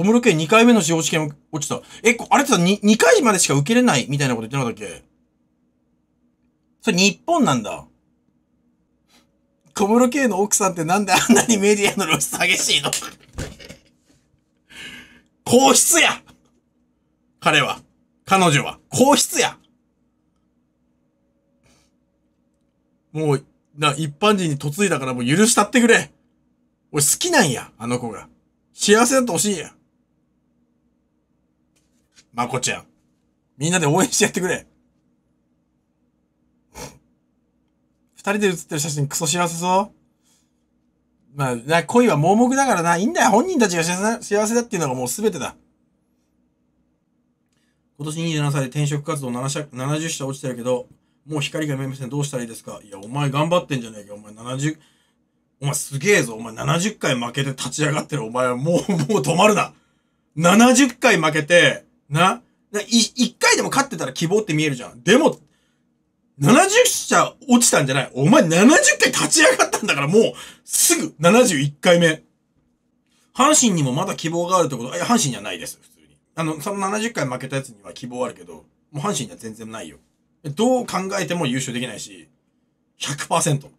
小室圭2回目の司法試験落ちた。え、あれってさ、2, 2回までしか受けれないみたいなこと言ってなかったっけそれ日本なんだ。小室圭の奥さんってなんであんなにメディアの露出激しいの皇室や彼は、彼女は、皇室やもう、な、一般人に嫁いだからもう許したってくれ。俺好きなんや、あの子が。幸せだってほしいや。まこちゃん。みんなで応援してやってくれ。二人で写ってる写真クソ幸せそう。まあ、な、恋は盲目だからな。いいんだよ。本人たちが幸せだっていうのがもう全てだ。今年27歳で転職活動7 70社落ちてるけど、もう光が見えません。どうしたらいいですかいや、お前頑張ってんじゃねえか。お前70、お前すげえぞ。お前70回負けて立ち上がってる。お前はもう、もう止まるな。70回負けて、な。な、一回でも勝ってたら希望って見えるじゃん。でも、70社落ちたんじゃないお前70回立ち上がったんだからもう、すぐ71回目。阪神にもまだ希望があるってこと、いや、阪神じゃないです、普通に。あの、その70回負けたやつには希望あるけど、もう阪神には全然ないよ。どう考えても優勝できないし、100%。